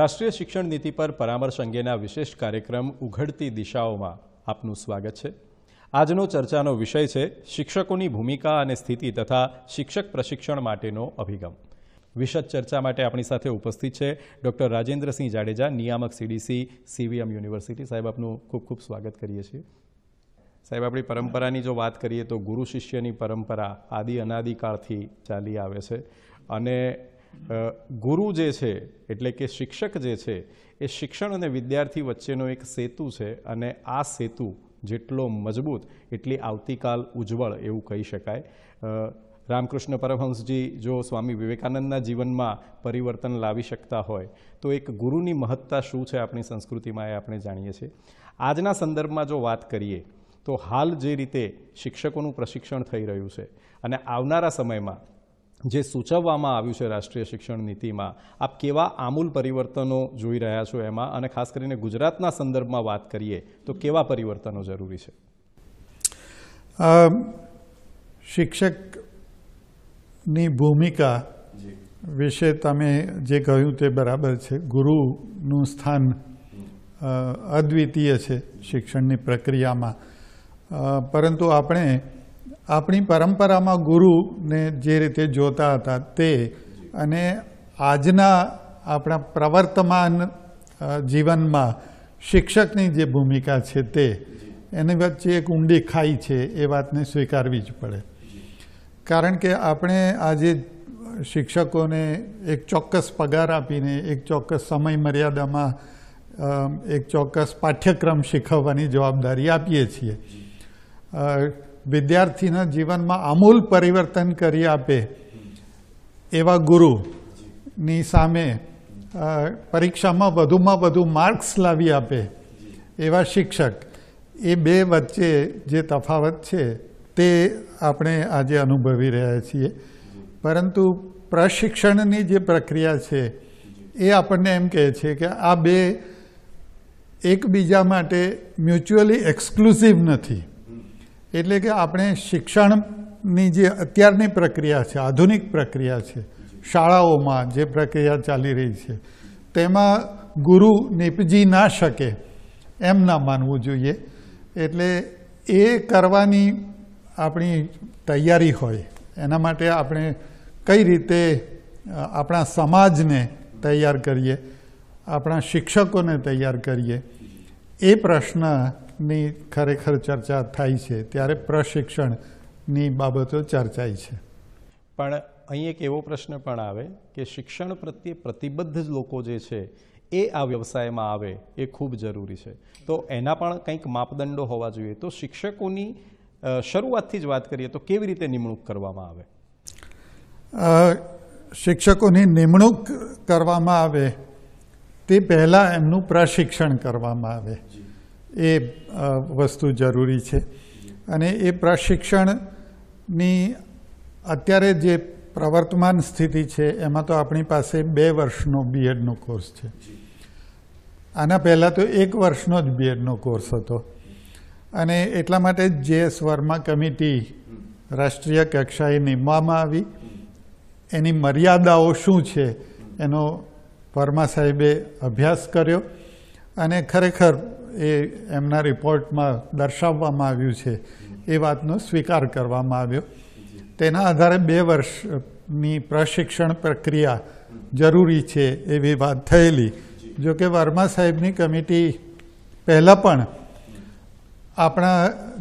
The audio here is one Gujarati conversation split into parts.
રાષ્ટ્રીય શિક્ષણ નીતિ પર પરામર્શ અંગેના વિશેષ કાર્યક્રમ ઉઘડતી દિશાઓમાં આપનું સ્વાગત છે આજનો ચર્ચાનો વિષય છે શિક્ષકોની ભૂમિકા અને સ્થિતિ તથા શિક્ષક પ્રશિક્ષણ માટેનો અભિગમ વિશદ ચર્ચા માટે આપણી સાથે ઉપસ્થિત છે ડૉક્ટર રાજેન્દ્રસિંહ જાડેજા નિયામક સીડીસી સીવીએમ યુનિવર્સિટી સાહેબ આપનું ખૂબ ખૂબ સ્વાગત કરીએ છીએ સાહેબ આપણી પરંપરાની જો વાત કરીએ તો ગુરુ શિષ્યની પરંપરા આદિ અનાદિકાળથી ચાલી આવે છે અને ગુરુ જે છે એટલે કે શિક્ષક જે છે એ શિક્ષણ અને વિદ્યાર્થી વચ્ચેનો એક સેતુ છે અને આ સેતુ જેટલો મજબૂત એટલી આવતીકાલ ઉજ્જવળ એવું કહી શકાય રામકૃષ્ણ પરમહંસજી જો સ્વામી વિવેકાનંદના જીવનમાં પરિવર્તન લાવી શકતા હોય તો એક ગુરુની મહત્તા શું છે આપણી સંસ્કૃતિમાં એ આપણે જાણીએ છીએ આજના સંદર્ભમાં જો વાત કરીએ તો હાલ જે રીતે શિક્ષકોનું પ્રશિક્ષણ થઈ રહ્યું છે અને આવનારા સમયમાં જે સૂચવવામાં આવ્યું છે રાષ્ટ્રીય શિક્ષણ નીતિમાં આપ કેવા આમૂલ પરિવર્તનો જોઈ રહ્યા છો એમાં અને ખાસ કરીને ગુજરાતના સંદર્ભમાં વાત કરીએ તો કેવા પરિવર્તનો જરૂરી છે શિક્ષકની ભૂમિકા વિશે તમે જે કહ્યું તે બરાબર છે ગુરુનું સ્થાન અદ્વિતીય છે શિક્ષણની પ્રક્રિયામાં પરંતુ આપણે આપણી પરંપરામાં ગુરુને જે રીતે જોતા હતા તે અને આજના આપણા પ્રવર્તમાન જીવનમાં શિક્ષકની જે ભૂમિકા છે તે એની વચ્ચે એક ઊંડી ખાઈ છે એ વાતને સ્વીકારવી જ પડે કારણ કે આપણે આજે શિક્ષકોને એક ચોક્કસ પગાર આપીને એક ચોક્કસ સમય મર્યાદામાં એક ચોક્કસ પાઠ્યક્રમ શીખવવાની જવાબદારી આપીએ છીએ વિદ્યાર્થીના જીવનમાં અમૂલ પરિવર્તન કરી આપે એવા ગુરુની સામે પરીક્ષામાં વધુમાં વધુ માર્ક્સ લાવી આપે એવા શિક્ષક એ બે વચ્ચે જે તફાવત છે તે આપણે આજે અનુભવી રહ્યા છીએ પરંતુ પ્રશિક્ષણની જે પ્રક્રિયા છે એ આપણને એમ કહે છે કે આ બે એકબીજા માટે મ્યુચ્યુઅલી એક્સક્લુઝિવ નથી એટલે કે આપણે શિક્ષણની જે અત્યારની પ્રક્રિયા છે આધુનિક પ્રક્રિયા છે શાળાઓમાં જે પ્રક્રિયા ચાલી રહી છે તેમાં ગુરુ નિપજી ના શકે એમ ના માનવું જોઈએ એટલે એ કરવાની આપણી તૈયારી હોય એના માટે આપણે કઈ રીતે આપણા સમાજને તૈયાર કરીએ આપણા શિક્ષકોને તૈયાર કરીએ એ પ્રશ્ન ની ખરેખર ચર્ચા થાય છે ત્યારે પ્રશિક્ષણની બાબતો ચર્ચાઈ છે પણ અહીં એક એવો પ્રશ્ન પણ આવે કે શિક્ષણ પ્રત્યે પ્રતિબદ્ધ લોકો જે છે એ આ વ્યવસાયમાં આવે એ ખૂબ જરૂરી છે તો એના પણ કંઈક માપદંડો હોવા જોઈએ તો શિક્ષકોની શરૂઆતથી જ વાત કરીએ તો કેવી રીતે નિમણૂક કરવામાં આવે શિક્ષકોની નિમણૂક કરવામાં આવે તે પહેલાં એમનું પ્રશિક્ષણ કરવામાં આવે એ વસ્તુ જરૂરી છે અને એ પ્રશિક્ષણની અત્યારે જે પ્રવર્તમાન સ્થિતિ છે એમાં તો આપણી પાસે બે વર્ષનો બીએડનો કોર્સ છે આના પહેલાં તો એક વર્ષનો જ બીએડનો કોર્સ હતો અને એટલા માટે જેએસ વર્મા કમિટી રાષ્ટ્રીય કક્ષાએ નીમવામાં આવી એની મર્યાદાઓ શું છે એનો વર્મા સાહેબે અભ્યાસ કર્યો અને ખરેખર એ એમના રિપોર્ટમાં દર્શાવવામાં આવ્યું છે એ વાતનો સ્વીકાર કરવામાં આવ્યો તેના આધારે બે વર્ષની પ્રશિક્ષણ પ્રક્રિયા જરૂરી છે એવી વાત થયેલી જોકે વર્મા સાહેબની કમિટી પહેલાં પણ આપણા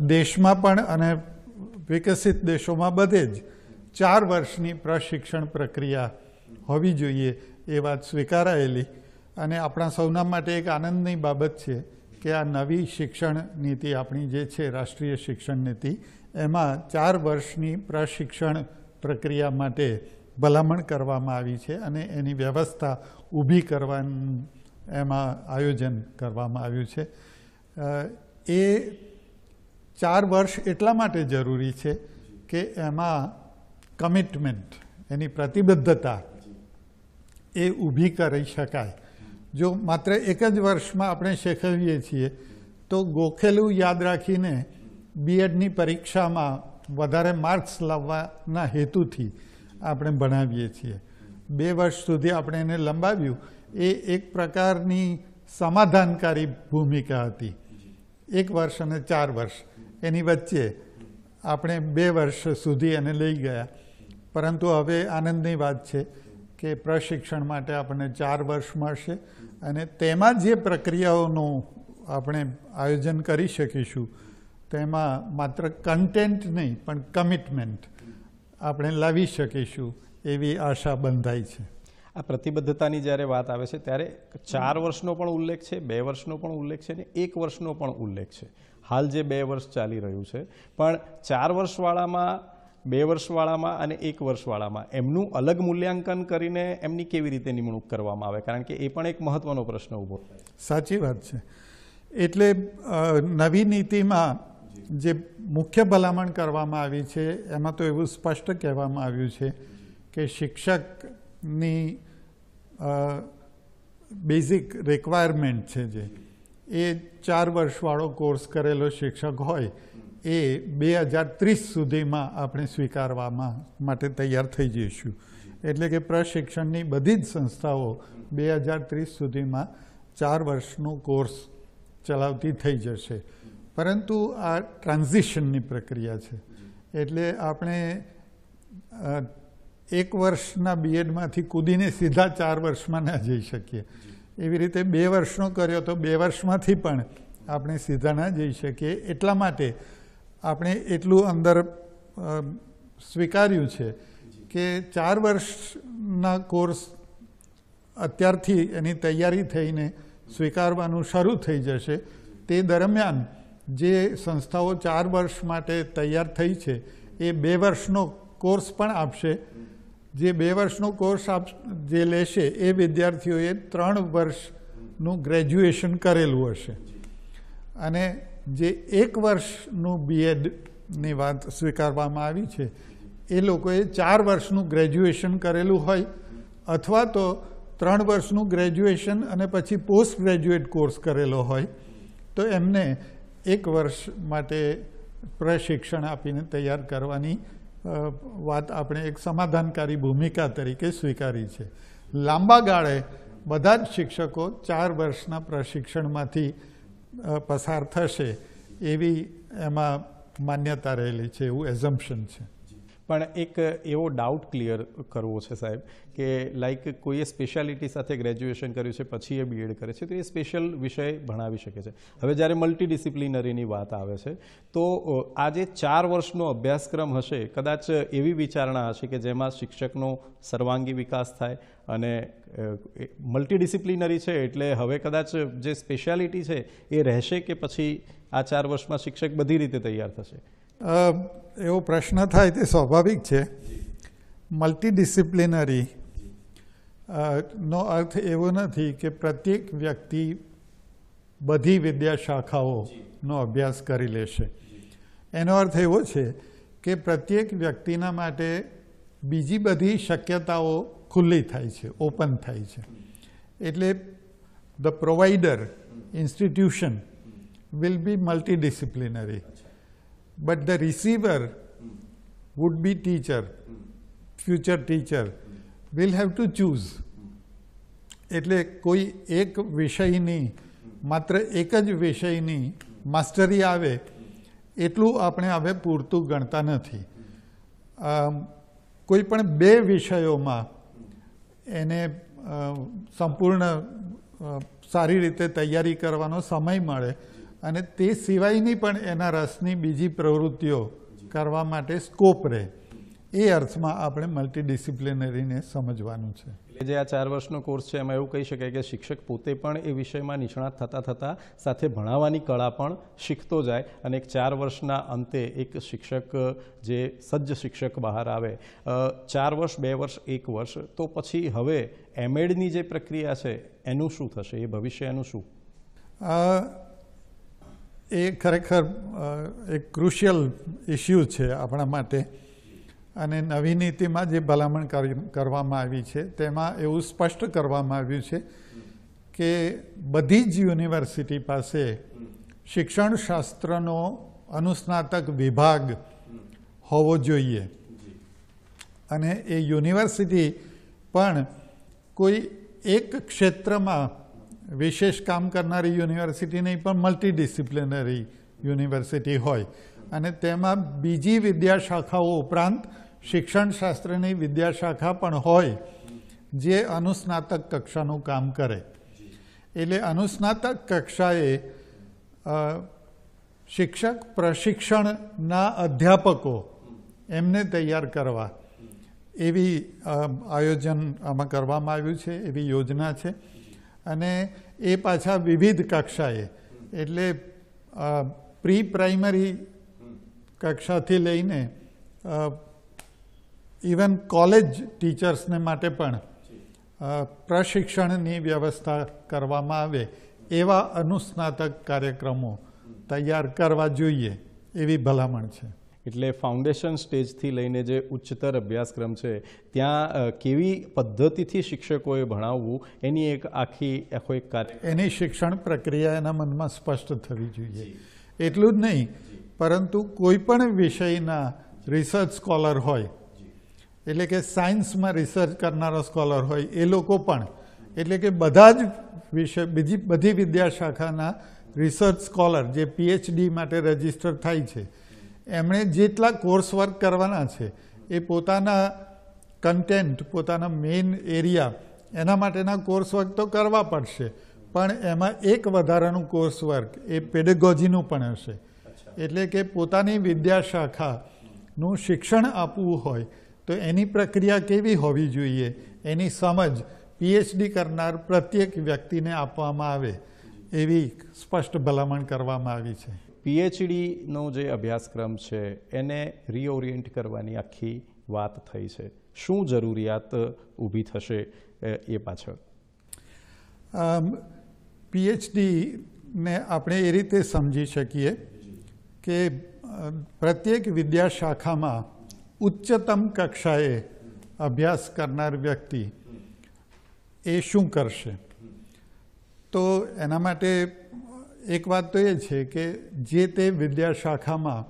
દેશમાં પણ અને વિકસિત દેશોમાં બધે જ ચાર વર્ષની પ્રશિક્ષણ પ્રક્રિયા હોવી જોઈએ એ વાત સ્વીકારાયેલી અને આપણા સૌના માટે એક આનંદની બાબત છે કે આ નવી શિક્ષણ નીતિ આપણી જે છે રાષ્ટ્રીય શિક્ષણ નીતિ એમાં ચાર વર્ષની પ્રશિક્ષણ પ્રક્રિયા માટે ભલામણ કરવામાં આવી છે અને એની વ્યવસ્થા ઊભી કરવાનું એમાં આયોજન કરવામાં આવ્યું છે એ ચાર વર્ષ એટલા માટે જરૂરી છે કે એમાં કમિટમેન્ટ એની પ્રતિબદ્ધતા એ ઊભી કરી શકાય જો માત્ર એક જ વર્ષમાં આપણે શેખવીએ છીએ તો ગોખેલું યાદ રાખીને બીએડની પરીક્ષામાં વધારે માર્ક્સ લાવવાના હેતુથી આપણે ભણાવીએ છીએ બે વર્ષ સુધી આપણે એને લંબાવ્યું એ એક પ્રકારની સમાધાનકારી ભૂમિકા હતી એક વર્ષ અને ચાર વર્ષ એની વચ્ચે આપણે બે વર્ષ સુધી એને લઈ ગયા પરંતુ હવે આનંદની વાત છે કે પ્રશિક્ષણ માટે આપણને ચાર વર્ષ મળશે અને તેમાં જે પ્રક્રિયાઓનું આપણે આયોજન કરી શકીશું તેમાં માત્ર કન્ટેન્ટ નહીં પણ કમિટમેન્ટ આપણે લાવી શકીશું એવી આશા બંધાય છે આ પ્રતિબદ્ધતાની જ્યારે વાત આવે છે ત્યારે ચાર વર્ષનો પણ ઉલ્લેખ છે બે વર્ષનો પણ ઉલ્લેખ છે ને એક વર્ષનો પણ ઉલ્લેખ છે હાલ જે બે વર્ષ ચાલી રહ્યું છે પણ ચાર વર્ષવાળામાં બે વર્ષવાળામાં અને એક વર્ષવાળામાં એમનું અલગ મૂલ્યાંકન કરીને એમની કેવી રીતે નિમણૂક કરવામાં આવે કારણ કે એ પણ એક મહત્વનો પ્રશ્ન ઊભો સાચી વાત છે એટલે નવી નીતિમાં જે મુખ્ય ભલામણ કરવામાં આવી છે એમાં તો એવું સ્પષ્ટ કહેવામાં આવ્યું છે કે શિક્ષકની બેઝિક રિક્વાયરમેન્ટ છે જે એ ચાર વર્ષવાળો કોર્સ કરેલો શિક્ષક હોય એ બે હજાર ત્રીસ સુધીમાં આપણે સ્વીકારવામાં માટે તૈયાર થઈ જઈશું એટલે કે પ્રશિક્ષણની બધી જ સંસ્થાઓ બે હજાર ત્રીસ સુધીમાં ચાર વર્ષનો કોર્સ ચલાવતી થઈ જશે પરંતુ આ ટ્રાન્ઝિશનની પ્રક્રિયા છે એટલે આપણે એક વર્ષના બીએડમાંથી કૂદીને સીધા ચાર વર્ષમાં ના જઈ શકીએ એવી રીતે બે વર્ષનો કર્યો તો બે વર્ષમાંથી પણ આપણે સીધા ના જઈ શકીએ એટલા માટે આપણે એટલું અંદર સ્વીકાર્યું છે કે ચાર વર્ષના કોર્સ અત્યારથી એની તૈયારી થઈને સ્વીકારવાનું શરૂ થઈ જશે તે દરમિયાન જે સંસ્થાઓ ચાર વર્ષ માટે તૈયાર થઈ છે એ બે વર્ષનો કોર્સ પણ આપશે જે બે વર્ષનો કોર્સ આપ જે લેશે એ વિદ્યાર્થીઓએ ત્રણ વર્ષનું ગ્રેજ્યુએશન કરેલું હશે અને જે એક વર્ષનું બીએડની વાત સ્વીકારવામાં આવી છે એ લોકોએ ચાર વર્ષનું ગ્રેજ્યુએશન કરેલું હોય અથવા તો ત્રણ વર્ષનું ગ્રેજ્યુએશન અને પછી પોસ્ટ ગ્રેજ્યુએટ કોર્સ કરેલો હોય તો એમને એક વર્ષ માટે પ્રશિક્ષણ આપીને તૈયાર કરવાની વાત આપણે એક સમાધાનકારી ભૂમિકા તરીકે સ્વીકારી છે લાંબા ગાળે બધા જ શિક્ષકો ચાર વર્ષના પ્રશિક્ષણમાંથી પસાર થશે એવી એમાં માન્યતા રહેલી છે એવું એઝમ્પશન છે પણ એક એવો ડાઉટ ક્લિયર કરવો છે સાહેબ કે લાઈક કોઈએ સ્પેશિયાલિટી સાથે ગ્રેજ્યુએશન કર્યું છે પછી એ બીએડ કરે છે તો એ સ્પેશિયલ વિષય ભણાવી શકે છે હવે જ્યારે મલ્ટીડિસિપ્લિનરીની વાત આવે છે તો આ જે ચાર વર્ષનો અભ્યાસક્રમ હશે કદાચ એવી વિચારણા હશે કે જેમાં શિક્ષકનો સર્વાંગી વિકાસ થાય અને મલ્ટી ડિસિપ્લિનરી છે એટલે હવે કદાચ જે સ્પેશિયાલિટી છે એ રહેશે કે પછી આ ચાર વર્ષમાં શિક્ષક બધી રીતે તૈયાર થશે એવો પ્રશ્ન થાય તે સ્વાભાવિક છે મલ્ટીડિસિપ્લિનરી નો અર્થ એવો નથી કે પ્રત્યેક વ્યક્તિ બધી વિદ્યા શાખાઓનો અભ્યાસ કરી લેશે એનો અર્થ એવો છે કે પ્રત્યેક વ્યક્તિના માટે બીજી બધી શક્યતાઓ ખુલ્લી થાય છે ઓપન થાય છે એટલે the provider institution will be multidisciplinary but the receiver would be teacher, future teacher, will have to choose. એટલે કોઈ એક વિષયની માત્ર એક જ વિષયની માસ્ટરી આવે એટલું આપણે હવે પૂરતું ગણતા નથી કોઈ પણ બે વિષયોમાં એને સંપૂર્ણ સારી રીતે તૈયારી કરવાનો સમય મળે અને તે સિવાયની પણ એના રસની બીજી પ્રવૃત્તિઓ કરવા માટે સ્કોપ રહે એ અર્થમાં આપણે મલ્ટીડિસિપ્લિનરીને સમજવાનું છે એટલે જે આ ચાર વર્ષનો કોર્સ છે એમાં એવું કહી શકાય કે શિક્ષક પોતે પણ એ વિષયમાં નિષ્ણાત થતાં થતાં સાથે ભણાવવાની કળા પણ શીખતો જાય અને એક ચાર વર્ષના અંતે એક શિક્ષક જે સજ્જ શિક્ષક બહાર આવે ચાર વર્ષ બે વર્ષ એક વર્ષ તો પછી હવે એમએડની જે પ્રક્રિયા છે એનું શું થશે એ ભવિષ્ય એનું શું એ ખરેખર એક ક્રુશિયલ ઇસ્યુ છે આપણા માટે અને નવી નીતિમાં જે ભલામણ કરવામાં આવી છે તેમાં એવું સ્પષ્ટ કરવામાં આવ્યું છે કે બધી જ યુનિવર્સિટી પાસે શિક્ષણશાસ્ત્રનો અનુસ્નાતક વિભાગ હોવો જોઈએ અને એ યુનિવર્સિટી પણ કોઈ એક ક્ષેત્રમાં વિશેષ કામ કરનારી યુનિવર્સિટી નહીં પણ મલ્ટીડિસિપ્લિનરી યુનિવર્સિટી હોય અને તેમાં બીજી વિદ્યાશાખાઓ ઉપરાંત શિક્ષણશાસ્ત્રની વિદ્યાશાખા પણ હોય જે અનુસ્નાતક કક્ષાનું કામ કરે એટલે અનુસ્નાતક કક્ષાએ શિક્ષક પ્રશિક્ષણના અધ્યાપકો એમને તૈયાર કરવા એવી આયોજન આમાં કરવામાં આવ્યું છે એવી યોજના છે અને એ પાછા વિવિધ કક્ષાએ એટલે પ્રી પ્રાઇમરી કક્ષાથી લઈને ઇવન કોલેજ ટીચર્સને માટે પણ પ્રશિક્ષણની વ્યવસ્થા કરવામાં આવે એવા અનુસ્નાતક કાર્યક્રમો તૈયાર કરવા જોઈએ એવી ભલામણ છે એટલે ફાઉન્ડેશન સ્ટેજથી લઈને જે ઉચ્ચતર અભ્યાસક્રમ છે ત્યાં કેવી પદ્ધતિથી શિક્ષકોએ ભણાવવું એની એક આખી આખો એક કાર્ય એની શિક્ષણ પ્રક્રિયા એના મનમાં સ્પષ્ટ થવી જોઈએ એટલું જ નહીં પરંતુ કોઈ પણ વિષયના રિસર્ચ સ્કોલર હોય એટલે કે સાયન્સમાં રિસર્ચ કરનારો સ્કોલર હોય એ લોકો પણ એટલે કે બધા જ વિષય બીજી બધી વિદ્યાશાખાના રિસર્ચ સ્કોલર જે પીએચડી માટે રજીસ્ટર થાય છે એમણે જેટલા કોર્સ વર્ક કરવાના છે એ પોતાના કન્ટેન્ટ પોતાના મેઇન એરિયા એના માટેના કોર્સ વર્ક તો કરવા પડશે પણ એમાં એક વધારાનું કોર્સ વર્ક એ પેડેગોજીનું પણ હશે એટલે કે પોતાની વિદ્યાશાખાનું શિક્ષણ આપવું હોય તો એની પ્રક્રિયા કેવી હોવી જોઈએ એની સમજ પીએચડી કરનાર પ્રત્યેક વ્યક્તિને આપવામાં આવે એવી સ્પષ્ટ ભલામણ કરવામાં આવી છે પીએચડીનો જે અભ્યાસક્રમ છે એને રીઓરિએન્ટ કરવાની આખી વાત થઈ છે શું જરૂરિયાત ઊભી થશે એ પાછળ પીએચડીને આપણે એ રીતે સમજી શકીએ કે પ્રત્યેક વિદ્યાશાખામાં ઉચ્ચતમ કક્ષાએ અભ્યાસ કરનાર વ્યક્તિ એ શું કરશે તો એના માટે એક વાત તો એ છે કે જે તે વિદ્યાશાખામાં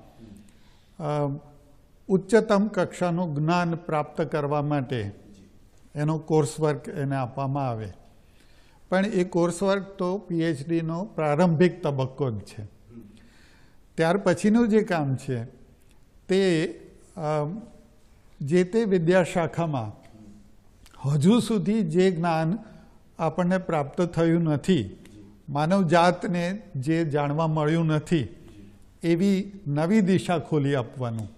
ઉચ્ચતમ કક્ષાનું જ્ઞાન પ્રાપ્ત કરવા માટે એનો કોર્સવર્ક એને આપવામાં આવે પણ એ કોર્સવર્ક તો પીએચડીનો પ્રારંભિક તબક્કો જ છે ત્યાર પછીનું જે કામ છે તે જે તે વિદ્યાશાખામાં હજુ સુધી જે જ્ઞાન આપણને પ્રાપ્ત થયું નથી માનવ જાતને જે જાણવા મળ્યું નથી એવી નવી દિશા ખોલી આપવાનું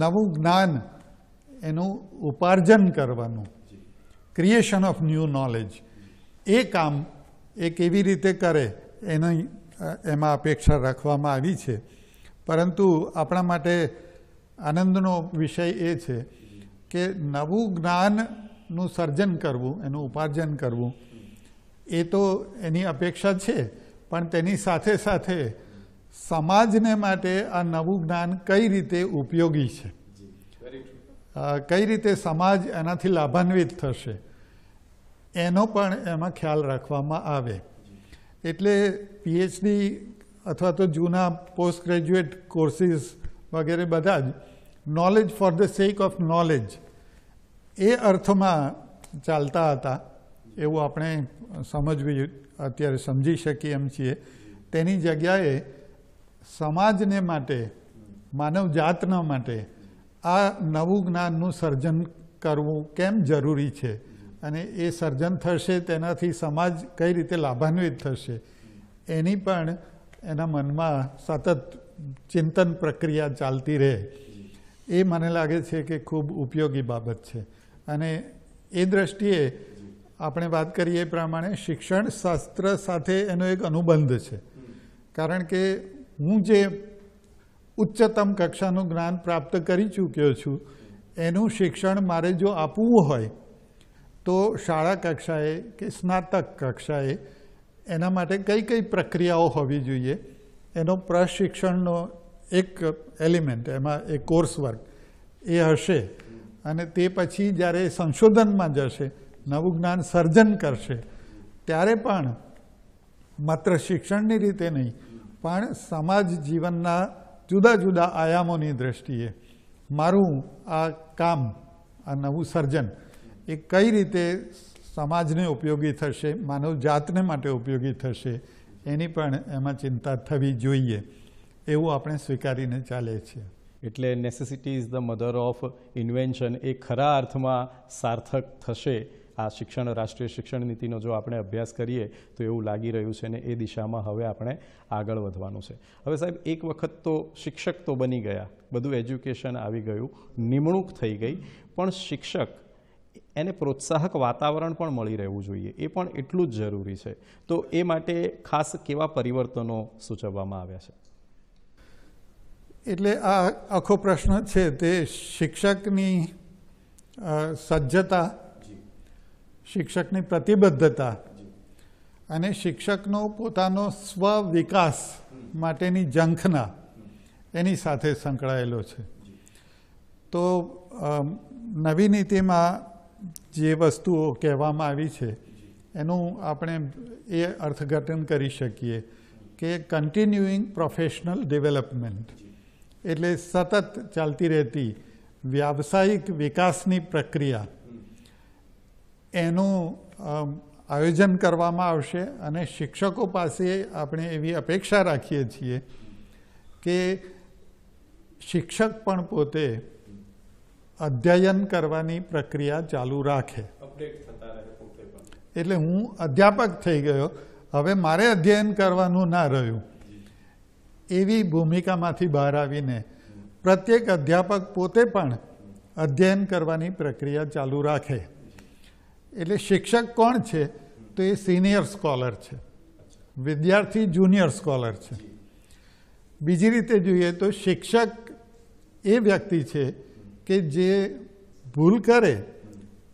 નવું જ્ઞાન એનું ઉપાર્જન કરવાનું ક્રિએશન ઓફ ન્યૂ નોલેજ એ કામ એ કેવી રીતે કરે એની એમાં અપેક્ષા રાખવામાં આવી છે પરંતુ આપણા માટે આનંદનો વિષય એ છે કે નવું જ્ઞાનનું સર્જન કરવું એનું ઉપાર્જન કરવું એ તો એની અપેક્ષા છે પણ તેની સાથે સાથે સમાજને માટે આ નવું જ્ઞાન કઈ રીતે ઉપયોગી છે કઈ રીતે સમાજ એનાથી લાભાન્વિત થશે એનો પણ એમાં ખ્યાલ રાખવામાં આવે એટલે પીએચડી અથવા તો જૂના પોસ્ટ ગ્રેજ્યુએટ કોર્સીસ વગેરે બધા જ knowledge for the sake of knowledge એ અર્થમાં ચાલતા હતા એવું આપણે સમજવી અત્યારે સમજી શકીએ એમ છીએ તેની જગ્યાએ સમાજને માટે માનવ જાતના માટે આ નવું જ્ઞાનનું સર્જન કરવું કેમ જરૂરી છે અને એ સર્જન થશે તેનાથી સમાજ કઈ રીતે લાભાન્વિત થશે એની પણ એના મનમાં સતત ચિંતન પ્રક્રિયા ચાલતી રહે એ મને લાગે છે કે ખૂબ ઉપયોગી બાબત છે અને એ દ્રષ્ટિએ આપણે વાત કરીએ એ પ્રમાણે શિક્ષણશાસ્ત્ર સાથે એનો એક અનુબંધ છે કારણ કે હું જે ઉચ્ચતમ કક્ષાનું જ્ઞાન પ્રાપ્ત કરી ચૂક્યો છું એનું શિક્ષણ મારે જો આપવું હોય તો શાળા કક્ષાએ કે સ્નાતક કક્ષાએ એના માટે કઈ કઈ પ્રક્રિયાઓ હોવી જોઈએ એનો પ્રશિક્ષણનો એક એલિમેન્ટ એમાં એક કોર્સ વર્ક એ હશે અને તે પછી જ્યારે સંશોધનમાં જશે નવું જ્ઞાન સર્જન કરશે ત્યારે પણ માત્ર શિક્ષણની રીતે નહીં પણ સમાજ જીવનના જુદા જુદા આયામોની દ્રષ્ટિએ મારું આ કામ આ નવું સર્જન એ કઈ રીતે સમાજને ઉપયોગી થશે માનવ જાતને માટે ઉપયોગી થશે એની પણ એમાં ચિંતા થવી જોઈએ એવું આપણે સ્વીકારીને ચાલે છીએ એટલે necessity is the mother of invention એ ખરા અર્થમાં સાર્થક થશે આ શિક્ષણ રાષ્ટ્રીય શિક્ષણ નીતિનો જો આપણે અભ્યાસ કરીએ તો એવું લાગી રહ્યું છે ને એ દિશામાં હવે આપણે આગળ વધવાનું છે હવે સાહેબ એક વખત તો શિક્ષક તો બની ગયા બધું એજ્યુકેશન આવી ગયું નિમણૂંક થઈ ગઈ પણ શિક્ષક એને પ્રોત્સાહક વાતાવરણ પણ મળી રહેવું જોઈએ એ પણ એટલું જ જરૂરી છે તો એ માટે ખાસ કેવા પરિવર્તનો સૂચવવામાં આવ્યા છે એટલે આ આખો પ્રશ્ન છે તે શિક્ષકની સજ્જતા શિક્ષકની પ્રતિબદ્ધતા અને શિક્ષકનો પોતાનો સ્વ વિકાસ માટેની ઝંખના એની સાથે સંકળાયેલો છે તો નવી નીતિમાં જે વસ્તુઓ કહેવામાં આવી છે એનું આપણે એ અર્થઘટન કરી શકીએ કે કન્ટિન્યુઇંગ પ્રોફેશનલ ડેવલપમેન્ટ એટલે સતત ચાલતી રહેતી વ્યાવસાયિક વિકાસની પ્રક્રિયા એનું આયોજન કરવામાં આવશે અને શિક્ષકો પાસે આપણે એવી અપેક્ષા રાખીએ છીએ કે શિક્ષક પણ પોતે અધ્યયન કરવાની પ્રક્રિયા ચાલુ રાખે એટલે હું અધ્યાપક થઈ ગયો હવે મારે અધ્યયન કરવાનું ના રહ્યું એવી ભૂમિકામાંથી બહાર આવીને પ્રત્યેક અધ્યાપક પોતે પણ અધ્યયન કરવાની પ્રક્રિયા ચાલુ રાખે એટલે શિક્ષક કોણ છે તો એ સિનિયર સ્કોલર છે વિદ્યાર્થી જુનિયર સ્કોલર છે બીજી રીતે જોઈએ તો શિક્ષક એ વ્યક્તિ છે કે જે ભૂલ કરે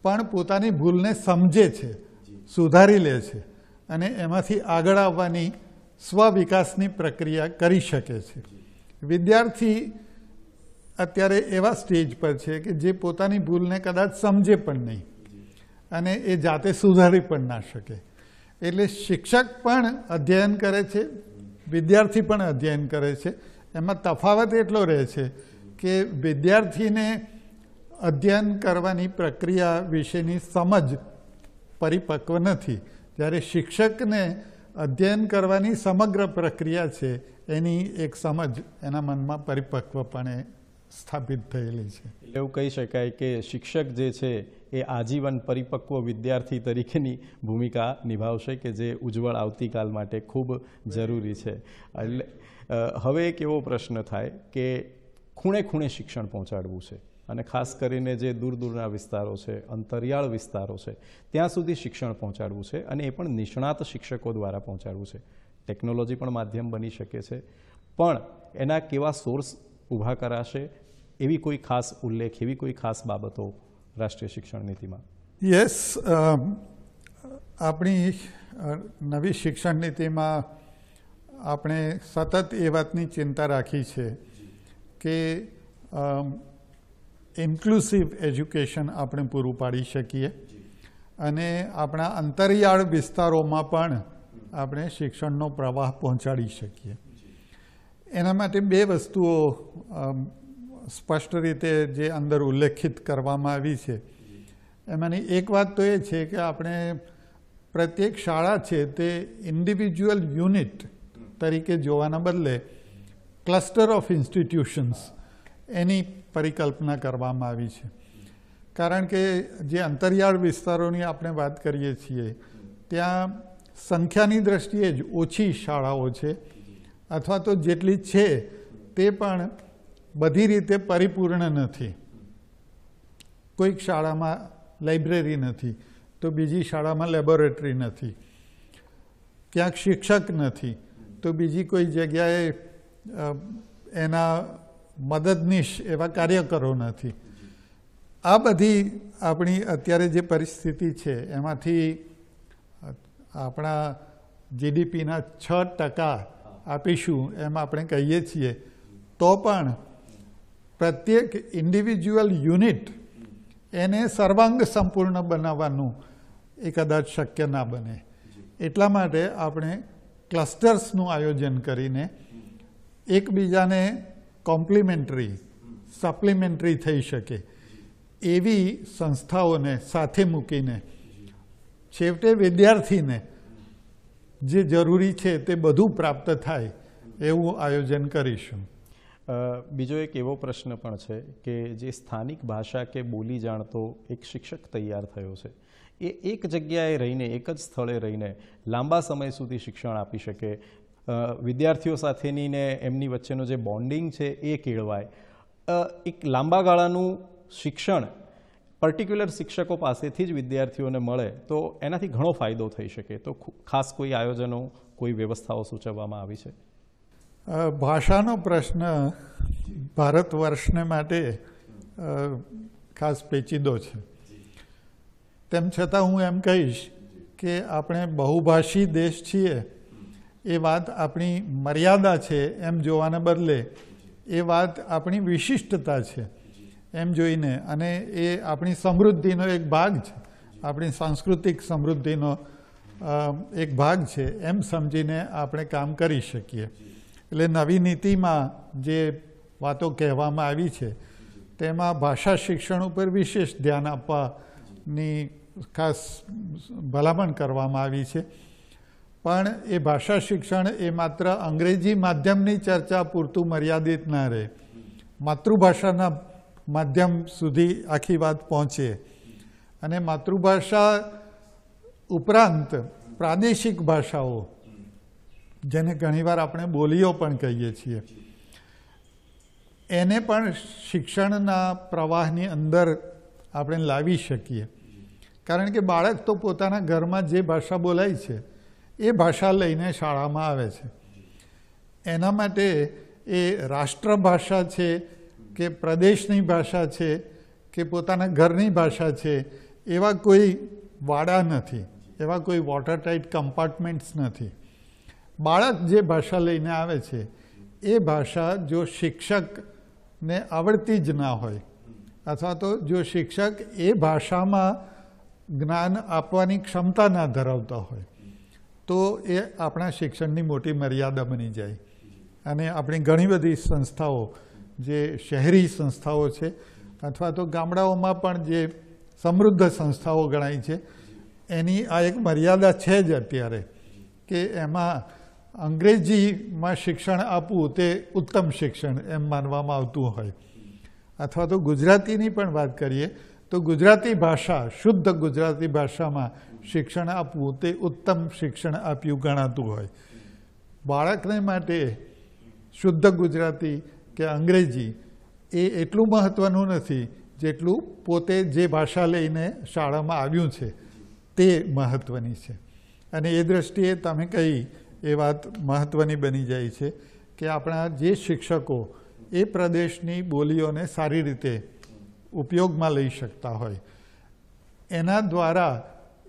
પણ પોતાની ભૂલને સમજે છે સુધારી લે છે અને એમાંથી આગળ આવવાની સ્વવિકાસની પ્રક્રિયા કરી શકે છે વિદ્યાર્થી અત્યારે એવા સ્ટેજ પર છે કે જે પોતાની ભૂલને કદાચ સમજે પણ નહીં અને એ જાતે સુધારી પણ ના શકે એટલે શિક્ષક પણ અધ્યયન કરે છે વિદ્યાર્થી પણ અધ્યયન કરે છે એમાં તફાવત એટલો રહે છે કે વિદ્યાર્થીને અધ્યયન કરવાની પ્રક્રિયા વિશેની સમજ પરિપક્વ નથી જ્યારે શિક્ષકને અધ્યયન કરવાની સમગ્ર પ્રક્રિયા છે એની એક સમજ એના મનમાં પરિપક્વપણે સ્થાપિત થયેલી છે એવું કહી શકાય કે શિક્ષક જે છે એ આજીવન પરિપક્વ વિદ્યાર્થી તરીકેની ભૂમિકા નિભાવશે કે જે ઉજ્જવળ આવતીકાલ માટે ખૂબ જરૂરી છે એટલે હવે એક એવો પ્રશ્ન થાય કે ખૂણે ખૂણે શિક્ષણ પહોંચાડવું છે અને ખાસ કરીને જે દૂર દૂરના વિસ્તારો છે અંતરિયાળ વિસ્તારો છે ત્યાં સુધી શિક્ષણ પહોંચાડવું છે અને એ પણ નિષ્ણાત શિક્ષકો દ્વારા પહોંચાડવું છે ટેકનોલોજી પણ માધ્યમ બની શકે છે પણ એના કેવા સોર્સ ઊભા કરાશે એવી કોઈ ખાસ ઉલ્લેખ એવી કોઈ ખાસ બાબતો રાષ્ટ્રીય શિક્ષણ નીતિમાં યસ આપણી નવી શિક્ષણ નીતિમાં આપણે સતત એ વાતની ચિંતા રાખી છે કે ઇન્ક્લુસિવ એજ્યુકેશન આપણે પૂરું પાડી શકીએ અને આપણા અંતરિયાળ વિસ્તારોમાં પણ આપણે શિક્ષણનો પ્રવાહ પહોંચાડી શકીએ એના માટે બે વસ્તુઓ સ્પષ્ટ રીતે જે અંદર ઉલ્લેખિત કરવામાં આવી છે એમાંની એક વાત તો એ છે કે આપણે પ્રત્યેક શાળા છે તે ઇન્ડિવિજ્યુઅલ યુનિટ તરીકે જોવાના બદલે ક્લસ્ટર ઓફ ઇન્સ્ટિટ્યુશન્સ એની પરિકલ્પના કરવામાં આવી છે કારણ કે જે અંતરિયાળ વિસ્તારોની આપણે વાત કરીએ છીએ ત્યાં સંખ્યાની દ્રષ્ટિએ જ ઓછી શાળાઓ છે અથવા તો જેટલી છે તે પણ બધી રીતે પરિપૂર્ણ નથી કોઈક શાળામાં લાઇબ્રેરી નથી તો બીજી શાળામાં લેબોરેટરી નથી ક્યાંક શિક્ષક નથી તો બીજી કોઈ જગ્યાએ એના મદદનીશ એવા કાર્યકરો નથી આ બધી આપણી અત્યારે જે પરિસ્થિતિ છે એમાંથી આપણા જીડીપીના છ ટકા આપીશું એમ આપણે કહીએ છીએ તો પણ પ્રત્યેક ઇન્ડિવિજ્યુઅલ યુનિટ એને સર્વાંગ સંપૂર્ણ બનાવવાનું એ કદાચ શક્ય ના બને એટલા માટે આપણે ક્લસ્ટર્સનું આયોજન કરીને એકબીજાને કોમ્પ્લિમેન્ટરી સપ્લિમેન્ટરી થઈ શકે એવી સંસ્થાઓને સાથે મૂકીને છેવટે વિદ્યાર્થીને જે જરૂરી છે તે બધું પ્રાપ્ત થાય એવું આયોજન કરીશું બીજો એક એવો પ્રશ્ન પણ છે કે જે સ્થાનિક ભાષા કે બોલી જાણતો એક શિક્ષક તૈયાર થયો છે એ એક જગ્યાએ રહીને એક જ સ્થળે રહીને લાંબા સમય સુધી શિક્ષણ આપી શકે વિદ્યાર્થીઓ સાથેની ને એમની વચ્ચેનો જે બોન્ડિંગ છે એ કેળવાય એક લાંબા ગાળાનું શિક્ષણ પર્ટિક્યુલર શિક્ષકો પાસેથી જ વિદ્યાર્થીઓને મળે તો એનાથી ઘણો ફાયદો થઈ શકે તો ખાસ કોઈ આયોજનો કોઈ વ્યવસ્થાઓ સૂચવવામાં આવી છે ભાષાનો પ્રશ્ન ભારત વર્ષને માટે ખાસ પેચીદો છે તેમ છતાં હું એમ કહીશ કે આપણે બહુભાષી દેશ છીએ એ વાત આપણી મર્યાદા છે એમ જોવાને બદલે એ વાત આપણી વિશિષ્ટતા છે એમ જોઈને અને એ આપણી સમૃદ્ધિનો એક ભાગ છે આપણી સાંસ્કૃતિક સમૃદ્ધિનો એક ભાગ છે એમ સમજીને આપણે કામ કરી શકીએ એટલે નવી નીતિમાં જે વાતો કહેવામાં આવી છે તેમાં ભાષા શિક્ષણ ઉપર વિશેષ ધ્યાન આપવાની ખાસ ભલામણ કરવામાં આવી છે પણ એ ભાષા શિક્ષણ એ માત્ર અંગ્રેજી માધ્યમની ચર્ચા પૂરતું મર્યાદિત ન રહે માતૃભાષાના માધ્યમ સુધી આખી વાત પહોંચે અને માતૃભાષા ઉપરાંત પ્રાદેશિક ભાષાઓ જેને ઘણીવાર આપણે બોલીઓ પણ કહીએ છીએ એને પણ શિક્ષણના પ્રવાહની અંદર આપણે લાવી શકીએ કારણ કે બાળક તો પોતાના ઘરમાં જે ભાષા બોલાય છે એ ભાષા લઈને શાળામાં આવે છે એના માટે એ રાષ્ટ્રભાષા છે કે પ્રદેશની ભાષા છે કે પોતાના ઘરની ભાષા છે એવા કોઈ વાડા નથી એવા કોઈ વોટરટાઈટ કમ્પાર્ટમેન્ટ્સ નથી બાળક જે ભાષા લઈને આવે છે એ ભાષા જો શિક્ષકને આવડતી જ ના હોય અથવા તો જો શિક્ષક એ ભાષામાં જ્ઞાન આપવાની ક્ષમતા ના ધરાવતા હોય તો એ આપણા શિક્ષણની મોટી મર્યાદા બની જાય અને આપણી ઘણી બધી સંસ્થાઓ જે શહેરી સંસ્થાઓ છે અથવા તો ગામડાઓમાં પણ જે સમૃદ્ધ સંસ્થાઓ ગણાય છે એની આ એક મર્યાદા છે જ અત્યારે કે એમાં અંગ્રેજીમાં શિક્ષણ આપવું તે ઉત્તમ શિક્ષણ એમ માનવામાં આવતું હોય અથવા તો ગુજરાતીની પણ વાત કરીએ તો ગુજરાતી ભાષા શુદ્ધ ગુજરાતી ભાષામાં શિક્ષણ આપવું તે ઉત્તમ શિક્ષણ આપ્યું ગણાતું હોય બાળકને માટે શુદ્ધ ગુજરાતી કે અંગ્રેજી એ એટલું મહત્ત્વનું નથી જેટલું પોતે જે ભાષા લઈને શાળામાં આવ્યું છે તે મહત્ત્વની છે અને એ દ્રષ્ટિએ તમે કહી એ વાત મહત્ત્વની બની જાય છે કે આપણા જે શિક્ષકો એ પ્રદેશની બોલીઓને સારી રીતે ઉપયોગમાં લઈ શકતા હોય એના દ્વારા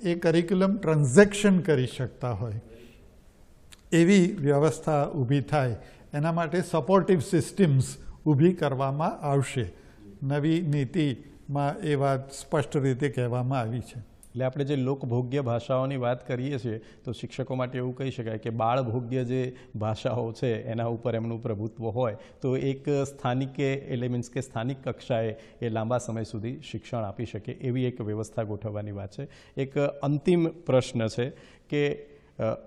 એ કરિક્યુલમ ટ્રાન્ઝેક્શન કરી શકતા હોય એવી વ્યવસ્થા ઊભી થાય એના માટે સપોર્ટિવ સિસ્ટમ્સ ઊભી કરવામાં આવશે નવી નીતિમાં એ વાત સ્પષ્ટ રીતે કહેવામાં આવી છે એટલે આપણે જે લોકભોગ્ય ભાષાઓની વાત કરીએ છીએ તો શિક્ષકો માટે એવું કહી શકાય કે બાળભોગ્ય જે ભાષાઓ છે એના ઉપર એમનું પ્રભુત્વ હોય તો એક સ્થાનિકે એટલે મીન્સ કે સ્થાનિક કક્ષાએ એ લાંબા સમય સુધી શિક્ષણ આપી શકે એવી એક વ્યવસ્થા ગોઠવવાની વાત છે એક અંતિમ પ્રશ્ન છે કે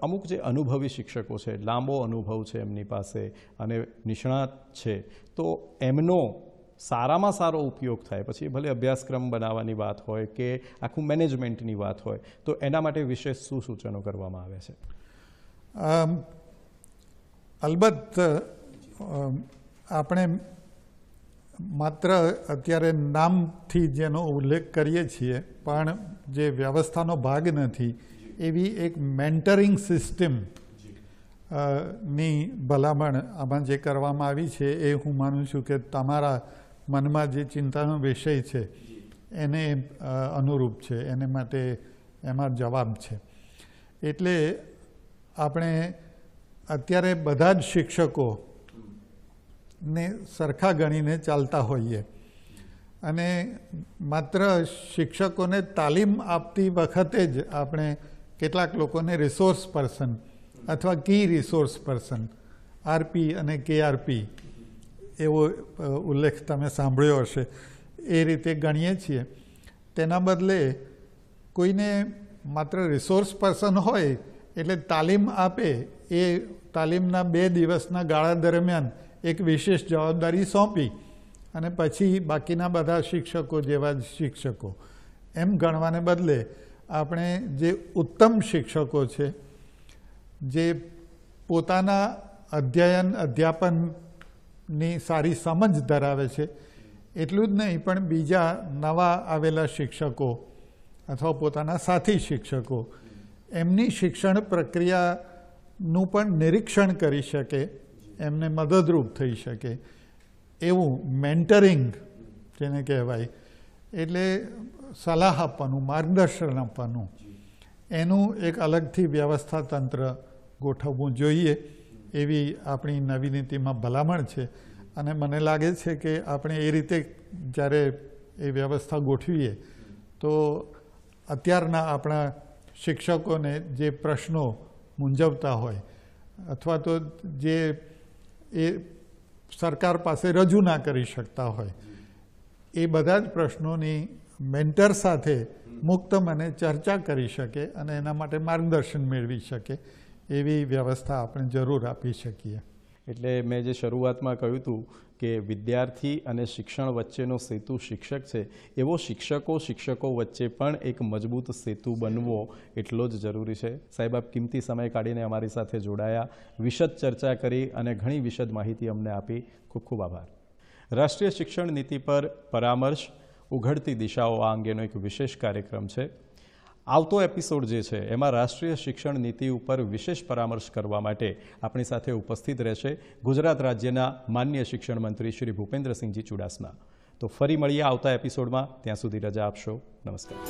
અમુક જે અનુભવી શિક્ષકો છે લાંબો અનુભવ છે એમની પાસે અને નિષ્ણાત છે તો એમનો સારામાં સારો ઉપયોગ થાય પછી ભલે અભ્યાસક્રમ બનાવવાની વાત હોય કે આખું મેનેજમેન્ટની વાત હોય તો એના માટે વિશેષ શું સૂચનો કરવામાં આવે છે અલબત્ત આપણે માત્ર અત્યારે નામથી જેનો ઉલ્લેખ કરીએ છીએ પણ જે વ્યવસ્થાનો ભાગ નથી એવી એક મેન્ટરિંગ સિસ્ટમ ની ભલામણ આમાં જે કરવામાં આવી છે એ હું માનું છું કે તમારા મનમાં જે ચિંતાનો વિષય છે એને અનુરૂપ છે એને માટે એમાં જવાબ છે એટલે આપણે અત્યારે બધા જ શિક્ષકો ને સરખા ગણીને ચાલતા હોઈએ અને માત્ર શિક્ષકોને તાલીમ આપતી વખતે જ આપણે કેટલાક લોકોને રિસોર્સ પર્સન અથવા કી રિસોર્સ પર્સન આરપી અને કેઆરપી એવો ઉલ્લેખ તમે સાંભળ્યો હશે એ રીતે ગણીએ છીએ તેના બદલે કોઈને માત્ર રિસોર્સ પર્સન હોય એટલે તાલીમ આપે એ તાલીમના બે દિવસના ગાળા દરમિયાન એક વિશેષ જવાબદારી સોંપી અને પછી બાકીના બધા શિક્ષકો જેવા જ શિક્ષકો એમ ગણવાને બદલે આપણે જે ઉત્તમ શિક્ષકો છે જે પોતાના અધ્યયન અધ્યાપનની સારી સમજ ધરાવે છે એટલું જ નહીં પણ બીજા નવા આવેલા શિક્ષકો અથવા પોતાના સાથી શિક્ષકો એમની શિક્ષણ પ્રક્રિયાનું પણ નિરીક્ષણ કરી શકે એમને મદદરૂપ થઈ શકે એવું મેન્ટરિંગ જેને કહેવાય એટલે સલાહ આપવાનું માર્ગદર્શન આપવાનું એનું એક અલગથી વ્યવસ્થા તંત્ર ગોઠવવું જોઈએ એવી આપણી નવી નીતિમાં ભલામણ છે અને મને લાગે છે કે આપણે એ રીતે જ્યારે એ વ્યવસ્થા ગોઠવીએ તો અત્યારના આપણા શિક્ષકોને જે પ્રશ્નો મૂંઝવતા હોય અથવા તો જે એ સરકાર પાસે રજૂ ના કરી શકતા હોય એ બધા જ પ્રશ્નોની મેન્ટર સાથે મુક્ત મને ચર્ચા કરી શકે અને એના માટે માર્ગદર્શન મેળવી શકે એવી વ્યવસ્થા આપણે જરૂર આપી શકીએ એટલે મેં જે શરૂઆતમાં કહ્યું હતું કે વિદ્યાર્થી અને શિક્ષણ વચ્ચેનો સેતુ શિક્ષક છે એવો શિક્ષકો શિક્ષકો વચ્ચે પણ એક મજબૂત સેતુ બનવો એટલો જ જરૂરી છે સાહેબ આપ કિંમતી સમય કાઢીને અમારી સાથે જોડાયા વિશદ ચર્ચા કરી અને ઘણી વિશદ માહિતી અમને આપી ખૂબ ખૂબ આભાર રાષ્ટ્રીય શિક્ષણ નીતિ પર પરામર્શ ઉઘડતી દિશાઓ આ અંગેનો એક વિશેષ કાર્યક્રમ છે આવતો એપિસોડ જે છે એમાં રાષ્ટ્રીય શિક્ષણ નીતિ ઉપર વિશેષ પરામર્શ કરવા માટે આપણી સાથે ઉપસ્થિત રહેશે ગુજરાત રાજ્યના માન્ય શિક્ષણ મંત્રી શ્રી ભૂપેન્દ્રસિંહજી ચુડાસમા તો ફરી મળીએ આવતા એપિસોડમાં ત્યાં સુધી રજા આપશો નમસ્કાર